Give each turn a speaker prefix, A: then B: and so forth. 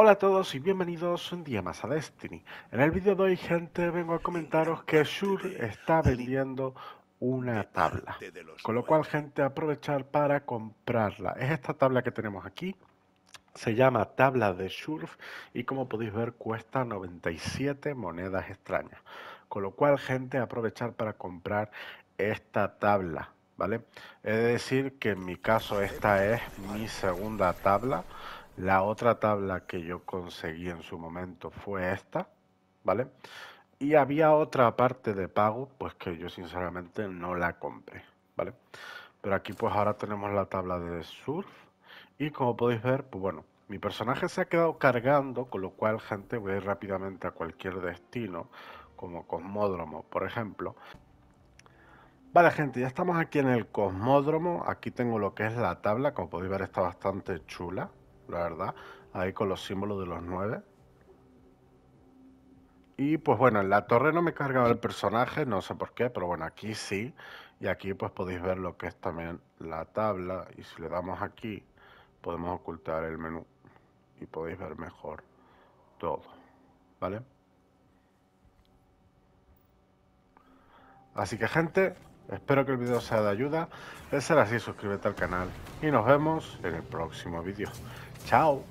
A: Hola a todos y bienvenidos un día más a Destiny. En el vídeo de hoy, gente, vengo a comentaros que Shurf está vendiendo una tabla. Con lo cual, gente, aprovechar para comprarla. Es esta tabla que tenemos aquí. Se llama tabla de Shurf y como podéis ver cuesta 97 monedas extrañas. Con lo cual, gente, aprovechar para comprar esta tabla. ¿Vale? He de decir que en mi caso esta es mi segunda tabla. La otra tabla que yo conseguí en su momento fue esta, ¿vale? Y había otra parte de pago, pues que yo sinceramente no la compré, ¿vale? Pero aquí pues ahora tenemos la tabla de surf y como podéis ver, pues bueno, mi personaje se ha quedado cargando, con lo cual, gente, voy a ir rápidamente a cualquier destino, como Cosmódromo, por ejemplo. Vale, gente, ya estamos aquí en el Cosmódromo. Aquí tengo lo que es la tabla, como podéis ver está bastante chula, la verdad, ahí con los símbolos de los nueve. Y pues bueno, en la torre no me cargaba el personaje, no sé por qué, pero bueno, aquí sí. Y aquí pues podéis ver lo que es también la tabla. Y si le damos aquí, podemos ocultar el menú y podéis ver mejor todo, ¿vale? Así que gente, Espero que el video sea de ayuda. De ser así, suscríbete al canal y nos vemos en el próximo vídeo. ¡Chao!